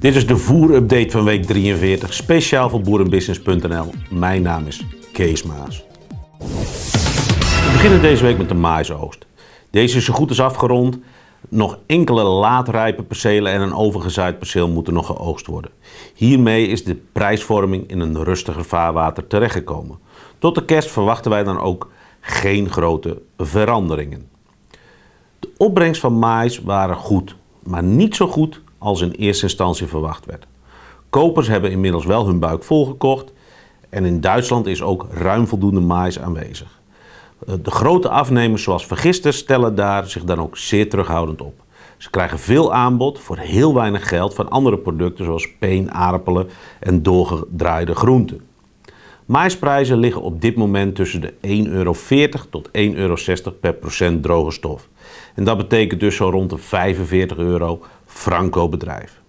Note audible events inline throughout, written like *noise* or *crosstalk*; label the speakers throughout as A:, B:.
A: Dit is de voerupdate van week 43, speciaal voor boerenbusiness.nl. Mijn naam is Kees Maas. We beginnen deze week met de maïsoogst. Deze is zo goed als afgerond. Nog enkele laatrijpe percelen en een overgezaaid perceel moeten nog geoogst worden. Hiermee is de prijsvorming in een rustiger vaarwater terechtgekomen. Tot de kerst verwachten wij dan ook geen grote veranderingen. De opbrengst van maïs waren goed, maar niet zo goed als in eerste instantie verwacht werd. Kopers hebben inmiddels wel hun buik volgekocht en in Duitsland is ook ruim voldoende maïs aanwezig. Eh, de grote afnemers zoals vergisters stellen daar zich dan ook zeer terughoudend op. Ze krijgen veel aanbod voor heel weinig geld van andere producten zoals peen, aardappelen en doorgedraaide groenten. Maïsprijzen liggen op dit moment tussen de 1,40 euro tot 1,60 euro per procent droge stof. En dat betekent dus zo rond de 45 euro franco bedrijf.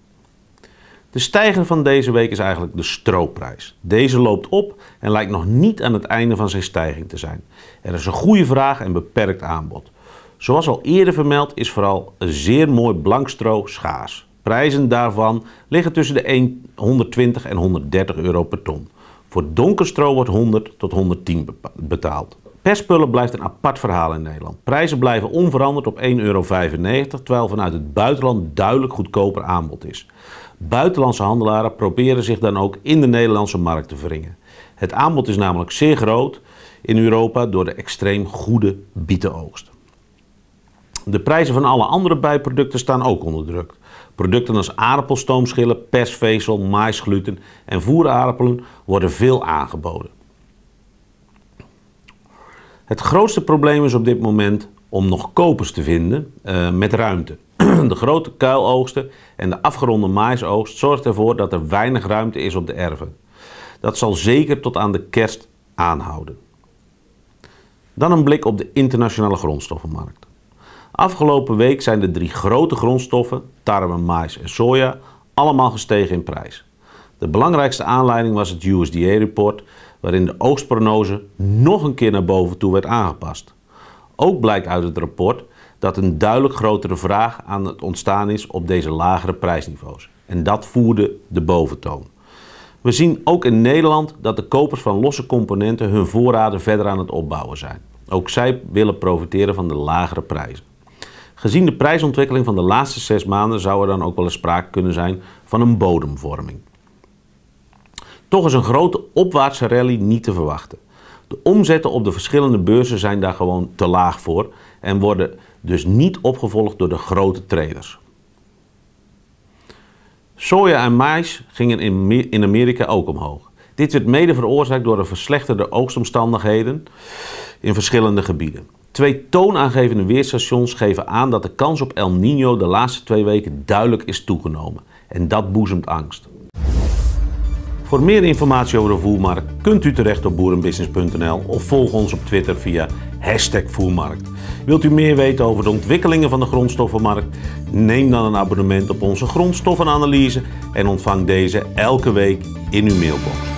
A: De stijger van deze week is eigenlijk de stroopprijs. Deze loopt op en lijkt nog niet aan het einde van zijn stijging te zijn. Er is een goede vraag en beperkt aanbod. Zoals al eerder vermeld is vooral een zeer mooi blank stro schaars. Prijzen daarvan liggen tussen de 120 en 130 euro per ton. Voor donker stro wordt 100 tot 110 betaald. Perspullen blijft een apart verhaal in Nederland. Prijzen blijven onveranderd op 1,95 euro, terwijl vanuit het buitenland duidelijk goedkoper aanbod is. Buitenlandse handelaren proberen zich dan ook in de Nederlandse markt te wringen. Het aanbod is namelijk zeer groot in Europa door de extreem goede bietenoogst. De prijzen van alle andere bijproducten staan ook onder druk. Producten als aardappelstoomschillen, persvezel, maïsgluten en voeraardappelen worden veel aangeboden. Het grootste probleem is op dit moment om nog kopers te vinden eh, met ruimte. *clears throat* de grote kuiloogsten en de afgeronde maisoogst zorgt ervoor dat er weinig ruimte is op de erven. Dat zal zeker tot aan de kerst aanhouden. Dan een blik op de internationale grondstoffenmarkt. Afgelopen week zijn de drie grote grondstoffen, tarwe, mais en soja, allemaal gestegen in prijs. De belangrijkste aanleiding was het USDA-rapport, waarin de oogstprognose nog een keer naar boven toe werd aangepast. Ook blijkt uit het rapport dat een duidelijk grotere vraag aan het ontstaan is op deze lagere prijsniveaus. En dat voerde de boventoon. We zien ook in Nederland dat de kopers van losse componenten hun voorraden verder aan het opbouwen zijn. Ook zij willen profiteren van de lagere prijzen. Gezien de prijsontwikkeling van de laatste zes maanden zou er dan ook wel eens sprake kunnen zijn van een bodemvorming. Toch is een grote opwaartse rally niet te verwachten. De omzetten op de verschillende beurzen zijn daar gewoon te laag voor en worden dus niet opgevolgd door de grote traders. Soja en mais gingen in Amerika ook omhoog. Dit werd mede veroorzaakt door de verslechterde oogstomstandigheden in verschillende gebieden. Twee toonaangevende weerstations geven aan dat de kans op El Nino de laatste twee weken duidelijk is toegenomen. En dat boezemt angst. Voor meer informatie over de voermarkt kunt u terecht op boerenbusiness.nl of volg ons op Twitter via hashtag voermarkt. Wilt u meer weten over de ontwikkelingen van de grondstoffenmarkt? Neem dan een abonnement op onze grondstoffenanalyse en ontvang deze elke week in uw mailbox.